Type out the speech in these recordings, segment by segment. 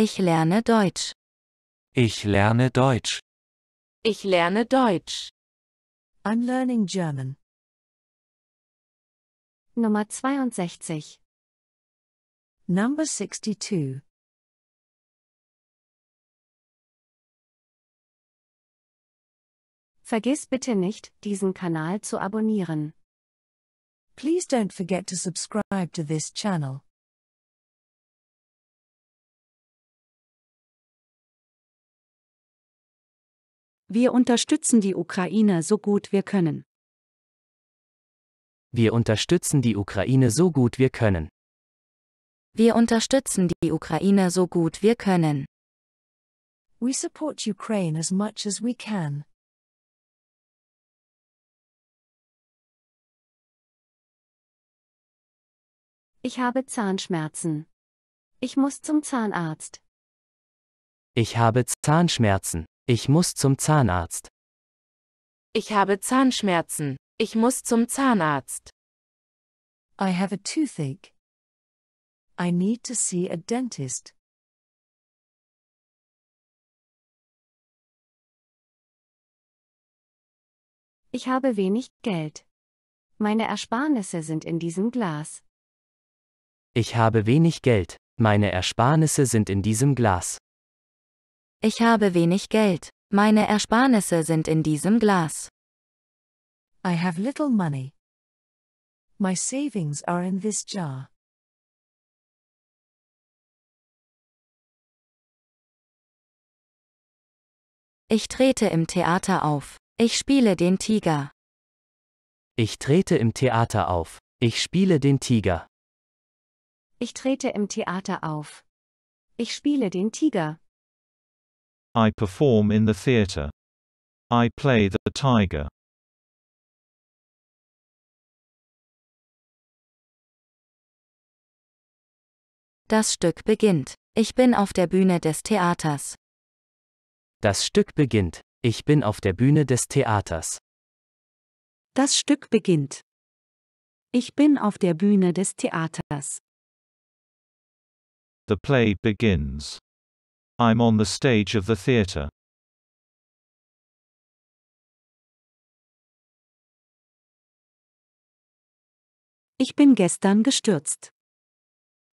Ich lerne Deutsch. Ich lerne Deutsch. Ich lerne Deutsch. I'm learning German. Nummer 62. Number 62. Vergiss bitte nicht, diesen Kanal zu abonnieren. Please don't forget to subscribe to this channel. Wir unterstützen die Ukraine so gut wir können. Wir unterstützen die Ukraine so gut wir können. Wir unterstützen die Ukraine so gut wir können. We support Ukraine as much as we can. Ich habe Zahnschmerzen. Ich muss zum Zahnarzt. Ich habe Zahnschmerzen. Ich muss zum Zahnarzt. Ich habe Zahnschmerzen. Ich muss zum Zahnarzt. I have a toothache. I need to see a dentist. Ich habe wenig Geld. Meine Ersparnisse sind in diesem Glas. Ich habe wenig Geld. Meine Ersparnisse sind in diesem Glas. Ich habe wenig Geld. Meine Ersparnisse sind in diesem Glas. I have little money. My savings are in this jar. Ich trete im Theater auf. Ich spiele den Tiger. Ich trete im Theater auf. Ich spiele den Tiger. Ich trete im Theater auf. Ich spiele den Tiger. I perform in the theater. I play the tiger. Das Stück beginnt. Ich bin auf der Bühne des Theaters. Das Stück beginnt. Ich bin auf der Bühne des Theaters. Das Stück beginnt. Ich bin auf der Bühne des Theaters. The play begins. I'm on the stage of the theater. Ich bin gestern gestürzt.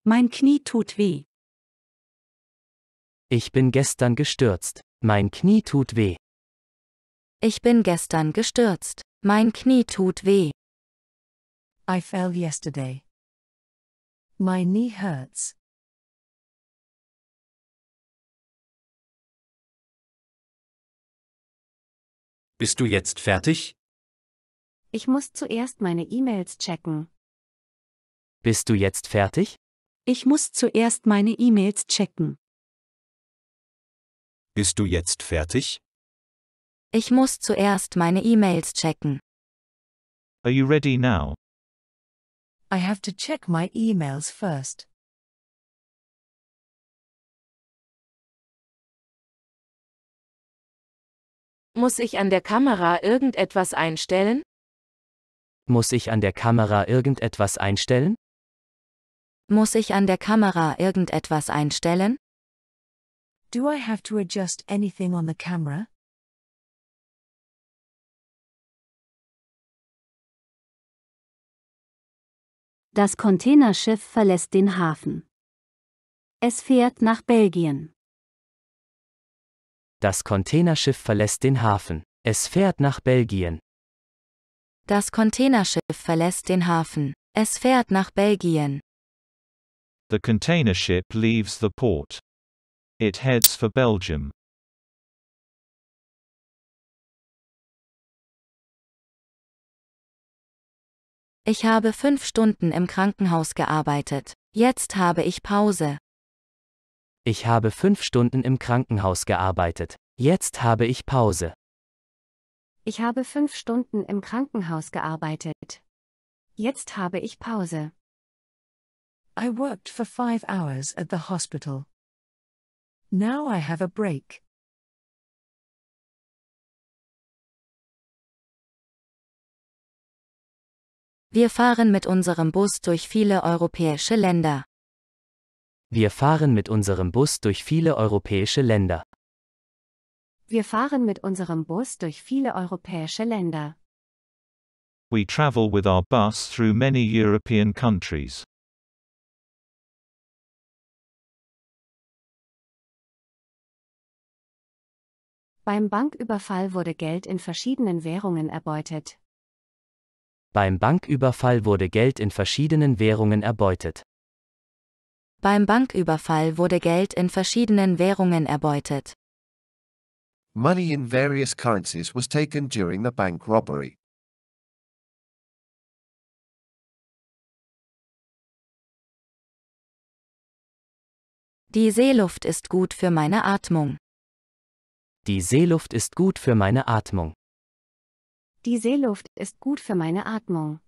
Mein Knie tut weh. Ich bin gestern gestürzt. Mein Knie tut weh. Ich bin gestern gestürzt. Mein Knie tut weh. I fell yesterday. My knee hurts. Bist du jetzt fertig? Ich muss zuerst meine E-Mails checken. Bist du jetzt fertig? Ich muss zuerst meine E-Mails checken. Bist du jetzt fertig? Ich muss zuerst meine E-Mails checken. Are you ready now? I have to check my emails first. Muss ich an der Kamera irgendetwas einstellen? Muss ich an der Kamera irgendetwas einstellen? Muss ich an der Kamera irgendetwas einstellen? Do I have to adjust anything on the camera? Das Containerschiff verlässt den Hafen. Es fährt nach Belgien. Das Containerschiff verlässt den Hafen. Es fährt nach Belgien. Das Containerschiff verlässt den Hafen. Es fährt nach Belgien. The container ship leaves the port. It heads for Belgium. Ich habe fünf Stunden im Krankenhaus gearbeitet. Jetzt habe ich Pause. Ich habe fünf Stunden im Krankenhaus gearbeitet. Jetzt habe ich Pause. Ich habe fünf Stunden im Krankenhaus gearbeitet. Jetzt habe ich Pause. I worked for five hours at the hospital. Now I have a break. Wir fahren mit unserem Bus durch viele europäische Länder. Wir fahren mit unserem Bus durch viele europäische Länder. Wir fahren mit unserem Bus durch viele europäische Länder. We travel with our bus through many European countries. Beim Banküberfall wurde Geld in verschiedenen Währungen erbeutet. Beim Banküberfall wurde Geld in verschiedenen Währungen erbeutet. Beim Banküberfall wurde Geld in verschiedenen Währungen erbeutet. Money in various currencies was taken during the bank robbery. Die Seeluft ist gut für meine Atmung. Die Seeluft ist gut für meine Atmung. Die Seeluft ist gut für meine Atmung.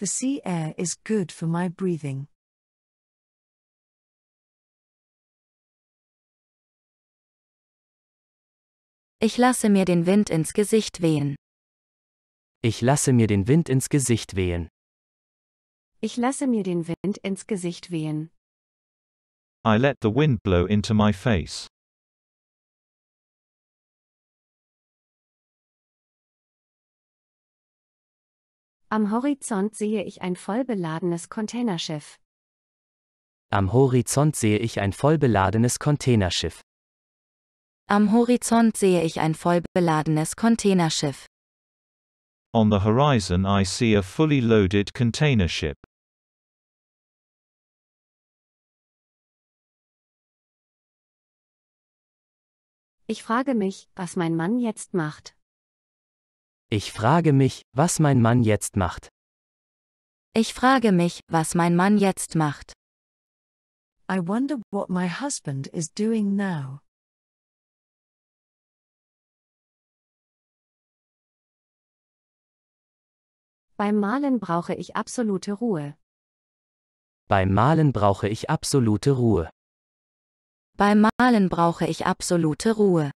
The sea air is good for my breathing. Ich lasse mir den Wind ins Gesicht wehen. Ich lasse mir den Wind ins Gesicht wehen. Ich lasse mir den Wind ins Gesicht wehen. I let the wind blow into my face. Am Horizont sehe ich ein vollbeladenes Containerschiff. Am Horizont sehe ich ein vollbeladenes Containerschiff. Am Horizont sehe ich ein voll beladenes Containerschiff. On the horizon I see a fully loaded container ship. Ich frage mich, was mein Mann jetzt macht. Ich frage mich, was mein Mann jetzt macht. Ich frage mich, was mein Mann jetzt macht. I wonder what my husband is doing now. Beim Malen brauche ich absolute Ruhe. Beim Malen brauche ich absolute Ruhe. Beim Malen brauche ich absolute Ruhe.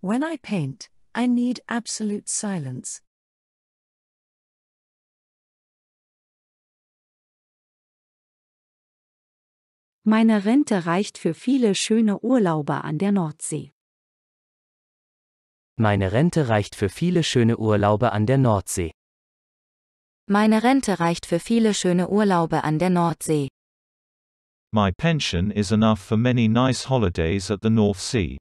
When I paint, I need absolute silence. Meine Rente reicht für viele schöne Urlaube an der Nordsee. Meine Rente reicht für viele schöne Urlaube an der Nordsee. Meine Rente reicht für viele schöne Urlaube an der Nordsee. My pension is enough for many nice holidays at the North Sea.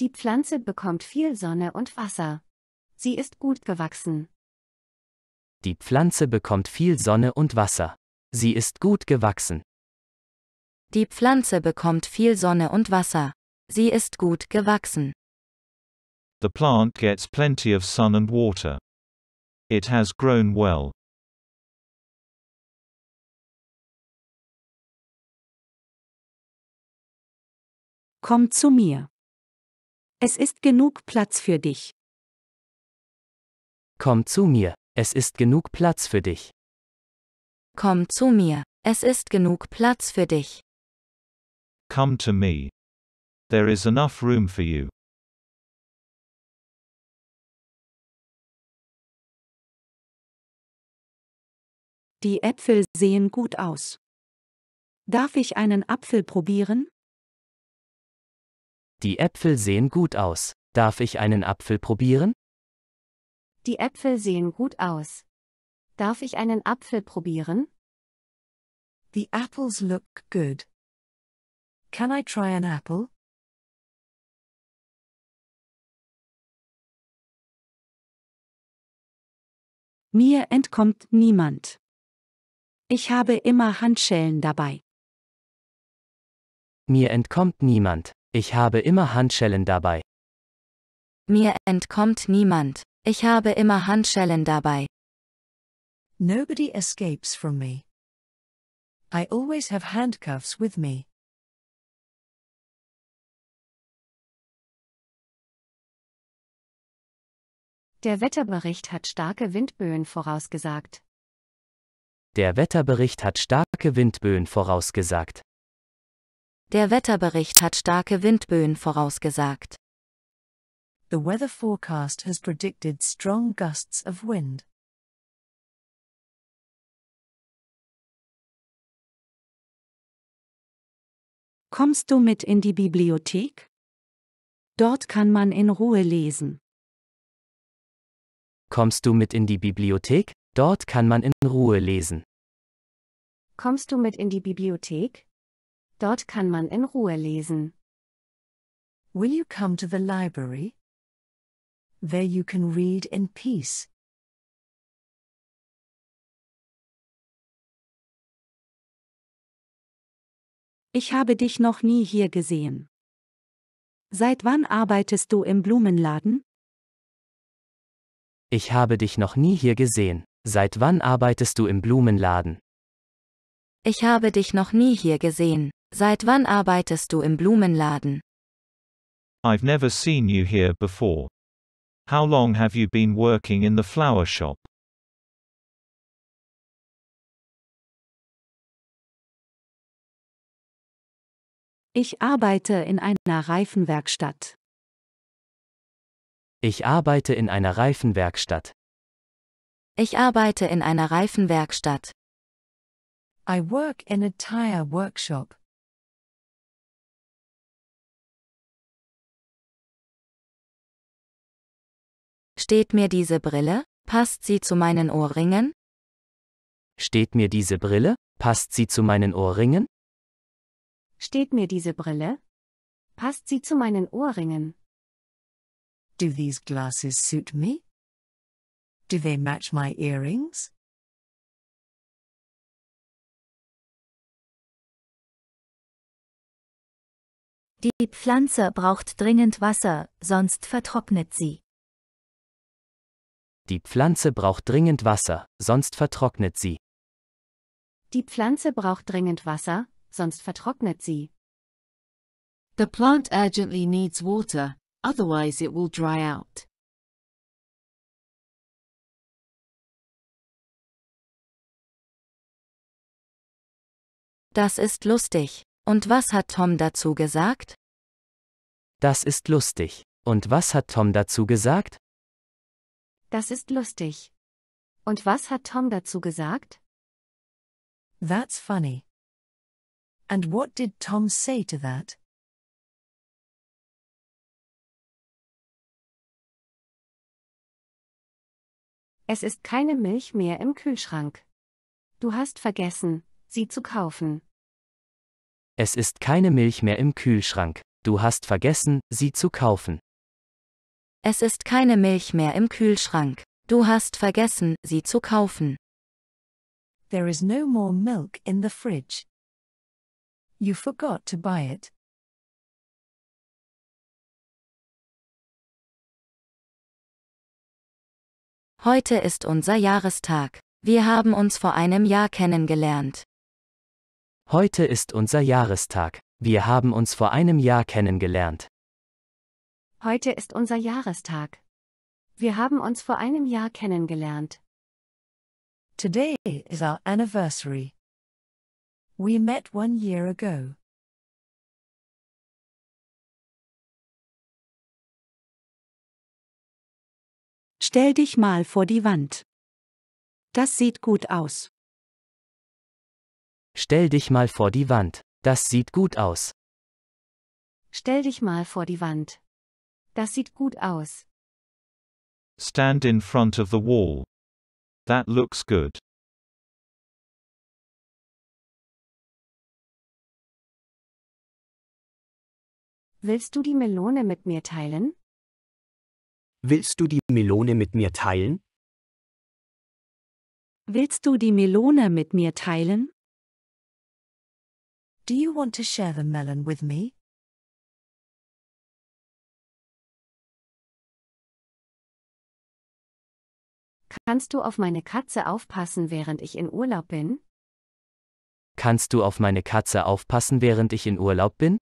Die Pflanze bekommt viel Sonne und Wasser. Sie ist gut gewachsen. Die Pflanze bekommt viel Sonne und Wasser. Sie ist gut gewachsen. Die Pflanze bekommt viel Sonne und Wasser. Sie ist gut gewachsen. The plant gets plenty of sun and water. It has grown well. Komm zu mir. Es ist genug Platz für dich. Komm zu mir. Es ist genug Platz für dich. Komm zu mir. Es ist genug Platz für dich. Come to me. There is enough room for you. Die Äpfel sehen gut aus. Darf ich einen Apfel probieren? Die Äpfel sehen gut aus. Darf ich einen Apfel probieren? Die Äpfel sehen gut aus. Darf ich einen Apfel probieren? The apples look good. Can I try an apple? Mir entkommt niemand. Ich habe immer Handschellen dabei. Mir entkommt niemand. Ich habe immer Handschellen dabei. Mir entkommt niemand. Ich habe immer Handschellen dabei. Nobody escapes from me. I always have handcuffs with me. Der Wetterbericht hat starke Windböen vorausgesagt. Der Wetterbericht hat starke Windböen vorausgesagt. Der Wetterbericht hat starke Windböen vorausgesagt. The weather forecast has predicted strong gusts of wind. Kommst du mit in die Bibliothek? Dort kann man in Ruhe lesen. Kommst du mit in die Bibliothek? Dort kann man in Ruhe lesen. Kommst du mit in die Bibliothek? Dort kann man in Ruhe lesen. Will you come to the library? There you can read in peace. Ich habe dich noch nie hier gesehen. Seit wann arbeitest du im Blumenladen? Ich habe dich noch nie hier gesehen. Seit wann arbeitest du im Blumenladen? Ich habe dich noch nie hier gesehen. Seit wann arbeitest du im Blumenladen? I've never seen you here before. How long have you been working in the flower shop? Ich arbeite in einer Reifenwerkstatt. Ich arbeite in einer Reifenwerkstatt. Ich arbeite in einer Reifenwerkstatt. I work in a tire workshop. Steht mir diese Brille? Passt sie zu meinen Ohrringen? Steht mir diese Brille? Passt sie zu meinen Ohrringen? Steht mir diese Brille? Passt sie zu meinen Ohrringen? Do these glasses suit me? Do they match my earrings? Die Pflanze braucht dringend Wasser, sonst vertrocknet sie. Die Pflanze braucht dringend Wasser, sonst vertrocknet sie. Die Pflanze braucht dringend Wasser, sonst vertrocknet sie. The plant urgently needs water, otherwise it will dry out. Das ist lustig. Und was hat Tom dazu gesagt? Das ist lustig. Und was hat Tom dazu gesagt? Das ist lustig. Und was hat Tom dazu gesagt? That's funny. And what did Tom say to that? Es ist keine Milch mehr im Kühlschrank. Du hast vergessen, sie zu kaufen. Es ist keine Milch mehr im Kühlschrank. Du hast vergessen, sie zu kaufen. Es ist keine Milch mehr im Kühlschrank. Du hast vergessen, sie zu kaufen. There is no more milk in the fridge. You forgot to buy it. Heute ist unser Jahrestag. Wir haben uns vor einem Jahr kennengelernt. Heute ist unser Jahrestag. Wir haben uns vor einem Jahr kennengelernt. Heute ist unser Jahrestag. Wir haben uns vor einem Jahr kennengelernt. Today is our anniversary. We met one year ago. Stell dich mal vor die Wand. Das sieht gut aus. Stell dich mal vor die Wand. Das sieht gut aus. Stell dich mal vor die Wand. Das sieht gut aus. Stand in front of the wall. That looks good. Willst du die Melone mit mir teilen? Willst du die Melone mit mir teilen? Willst du die Melone mit mir teilen? Do you want to share the melon with me? Kannst du auf meine Katze aufpassen, während ich in Urlaub bin? Kannst du auf meine Katze aufpassen, während ich in Urlaub bin?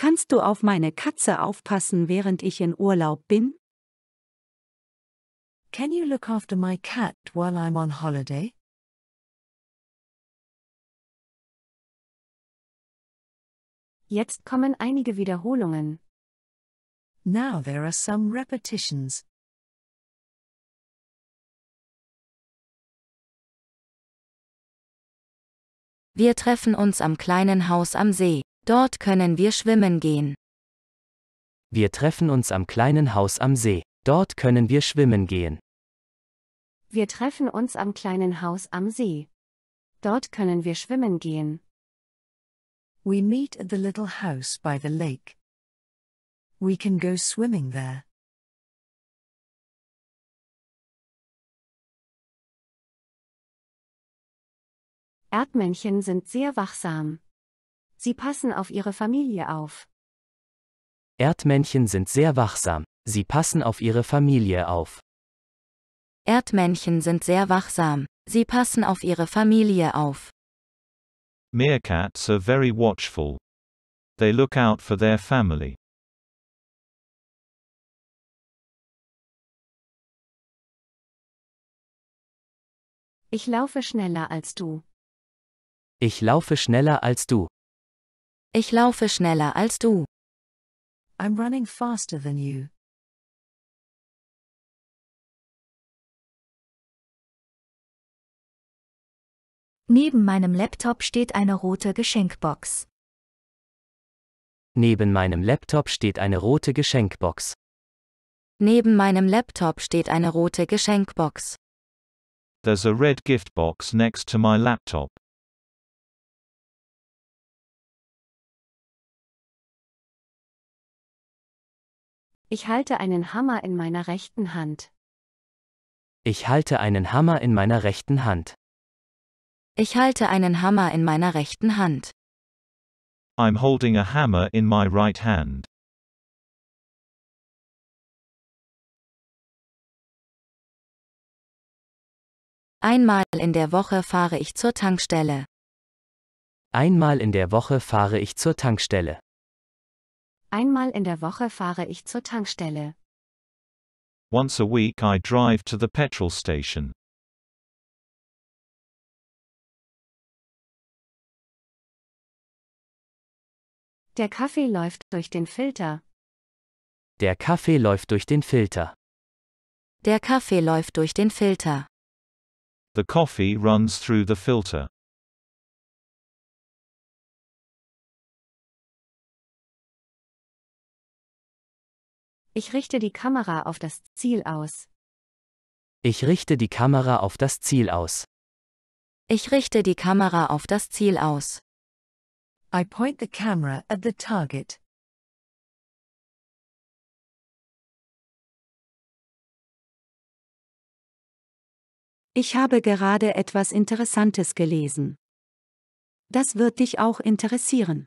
Kannst du auf meine Katze aufpassen, während ich in Urlaub bin? Can you look after my cat while I'm on holiday? Jetzt kommen einige Wiederholungen. Now there are some repetitions. Wir treffen uns am kleinen Haus am See. Dort können wir schwimmen gehen. Wir treffen uns am kleinen Haus am See. Dort können wir schwimmen gehen. Wir treffen uns am kleinen Haus am See. Dort können wir schwimmen gehen. We meet at the little house by the lake. We can go swimming there. Erdmännchen sind sehr wachsam. Sie passen auf ihre Familie auf. Erdmännchen sind sehr wachsam. Sie passen auf ihre Familie auf. Erdmännchen sind sehr wachsam. Sie passen auf ihre Familie auf. Meerkats are very watchful. They look out for their family. Ich laufe schneller als du. Ich laufe schneller als du. Ich laufe schneller als du. I'm running faster than you. Neben meinem Laptop steht eine rote Geschenkbox. Neben meinem Laptop steht eine rote Geschenkbox. Neben meinem Laptop steht eine rote Geschenkbox. There's a red gift box next to my laptop. Ich halte einen Hammer in meiner rechten Hand. Ich halte einen Hammer in meiner rechten Hand. Ich halte einen Hammer in meiner rechten Hand. I'm holding a hammer in my right hand. Einmal in der Woche fahre ich zur Tankstelle. Einmal in der Woche fahre ich zur Tankstelle. Einmal in der Woche fahre ich zur Tankstelle. Once a week I drive to the petrol station. Der Kaffee läuft durch den Filter. Der Kaffee läuft durch den Filter. Der Kaffee läuft durch den Filter. The coffee runs through the filter. Ich richte die Kamera auf das Ziel aus. Ich richte die Kamera auf das Ziel aus. Ich richte die Kamera auf das Ziel aus. I point the camera at the target. Ich habe gerade etwas Interessantes gelesen. Das wird dich auch interessieren.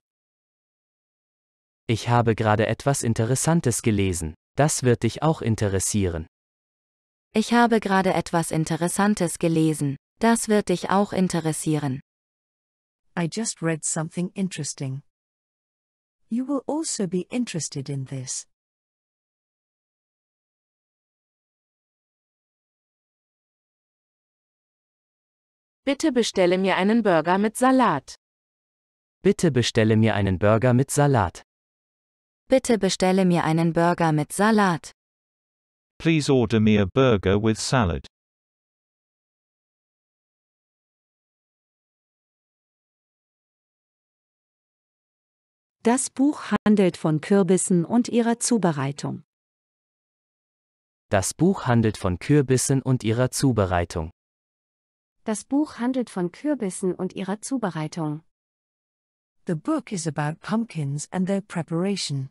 Ich habe gerade etwas Interessantes gelesen. Das wird dich auch interessieren. Ich habe gerade etwas Interessantes gelesen. Das wird dich auch interessieren. I just read something interesting. You will also be interested in this. Bitte bestelle mir einen Burger mit Salat. Bitte bestelle mir einen Burger mit Salat. Bitte bestelle mir einen Burger mit Salat. Please order me a burger with salad. Das Buch handelt von Kürbissen und ihrer Zubereitung. Das Buch handelt von Kürbissen und ihrer Zubereitung. Das Buch handelt von Kürbissen und ihrer Zubereitung. The book is about pumpkins and their preparation.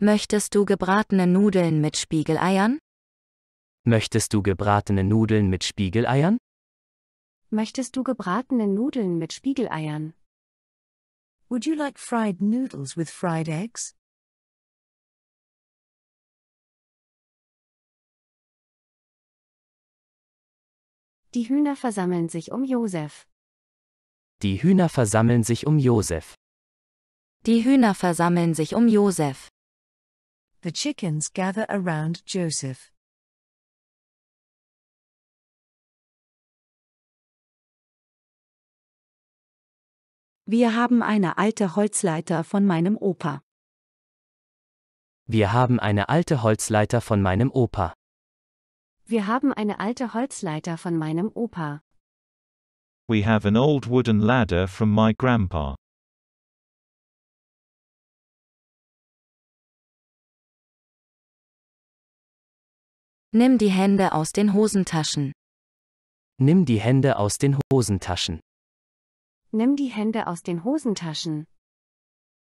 Möchtest du gebratene Nudeln mit Spiegeleiern? Möchtest du gebratene Nudeln mit Spiegeleiern? Möchtest du gebratene Nudeln mit Spiegeleiern? Would you like fried noodles with fried eggs? Die Hühner versammeln sich um Josef. Die Hühner versammeln sich um Josef. Die Hühner versammeln sich um Josef. the chickens gather around Joseph. Wir haben eine alte Holzleiter von meinem Opa. Wir haben eine alte Holzleiter von meinem Opa. Wir haben eine alte Holzleiter von meinem Opa. We have an old wooden ladder from my grandpa. Nimm die Hände aus den Hosentaschen. Nimm die Hände aus den Hosentaschen. Nimm die Hände aus den Hosentaschen.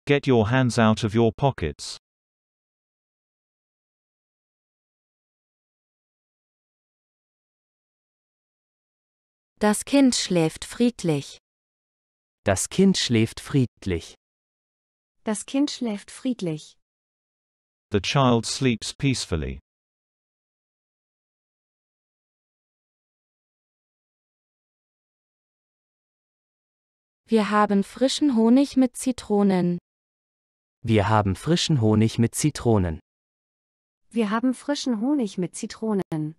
Get your hands out of your pockets. Das Kind schläft friedlich. Das Kind schläft friedlich. Das Kind schläft friedlich. The child sleeps peacefully. Wir haben frischen Honig mit Zitronen. Wir haben frischen Honig mit Zitronen. Wir haben frischen Honig mit Zitronen.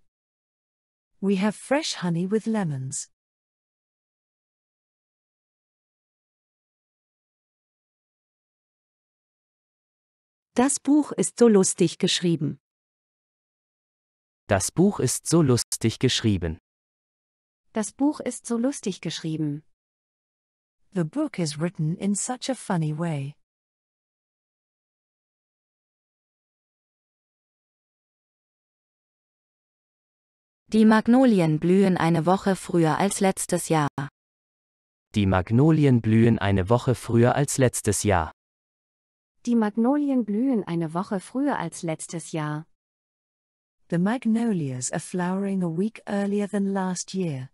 We have fresh honey with lemons. Das Buch ist so lustig geschrieben. Das Buch ist so lustig geschrieben. Das Buch ist so lustig geschrieben. The book is written in such a funny way. Die Magnolien blühen eine Woche früher als letztes Jahr. Die Magnolien blühen eine Woche früher als letztes Jahr. Die Magnolien blühen eine Woche früher als letztes Jahr. The magnolias are flowering a week earlier than last year.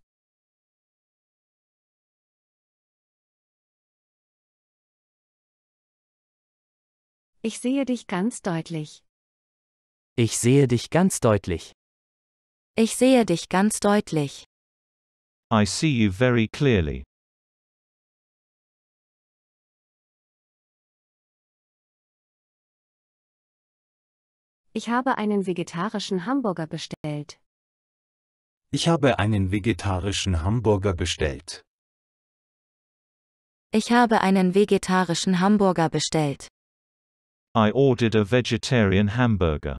Ich sehe dich ganz deutlich. Ich sehe dich ganz deutlich. Ich sehe dich ganz deutlich. I see you very clearly. Ich habe einen vegetarischen Hamburger bestellt. Ich habe einen vegetarischen Hamburger bestellt. Ich habe einen vegetarischen Hamburger bestellt. I ordered a vegetarian hamburger.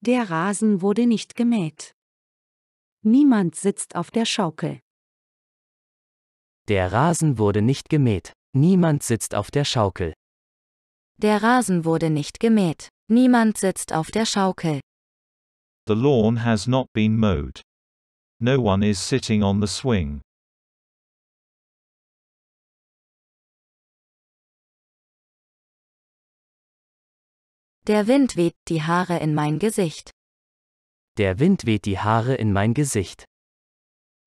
Der Rasen wurde nicht gemäht. Niemand sitzt auf der Schaukel. Der Rasen wurde nicht gemäht. Niemand sitzt auf der Schaukel. Der Rasen wurde nicht gemäht. Niemand sitzt auf der Schaukel. The lawn has not been mowed. No one is sitting on the swing. Der Wind weht die Haare in mein Gesicht. Der Wind weht die Haare in mein Gesicht.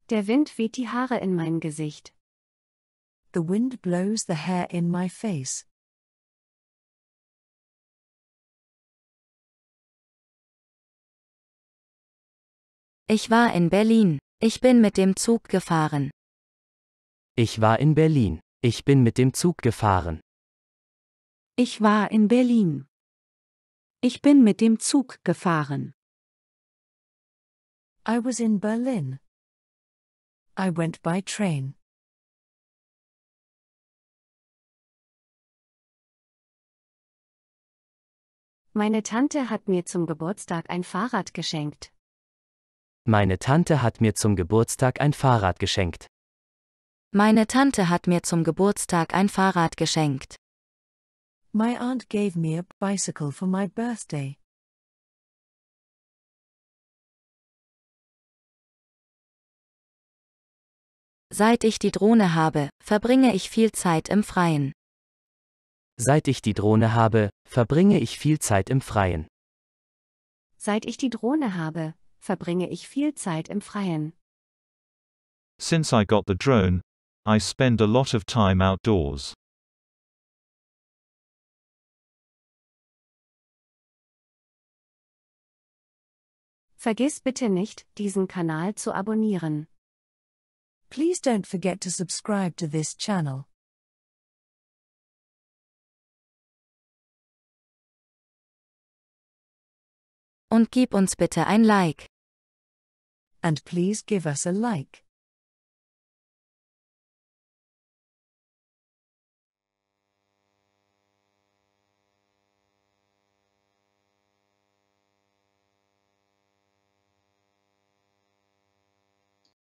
Der Wind weht die Haare in mein Gesicht. The wind blows the hair in my face. Ich war in Berlin. Ich bin mit dem Zug gefahren. Ich war in Berlin. Ich bin mit dem Zug gefahren. Ich war in Berlin. Ich bin mit dem Zug gefahren. I was in Berlin. I went by train. Meine Tante hat mir zum Geburtstag ein Fahrrad geschenkt. Meine Tante hat mir zum Geburtstag ein Fahrrad geschenkt. Meine Tante hat mir zum Geburtstag ein Fahrrad geschenkt. My aunt gave me a bicycle for my birthday. Seit ich die Drohne habe, verbringe ich viel Zeit im Freien. Seit ich die Drohne habe, verbringe ich viel Zeit im Freien. Seit ich die Drohne habe, verbringe ich viel Zeit im Freien. Since I got the drone, I spend a lot of time outdoors. Vergiss bitte nicht, diesen Kanal zu abonnieren. Please don't forget to subscribe to this channel. Und gib uns bitte ein Like. and please give us a like.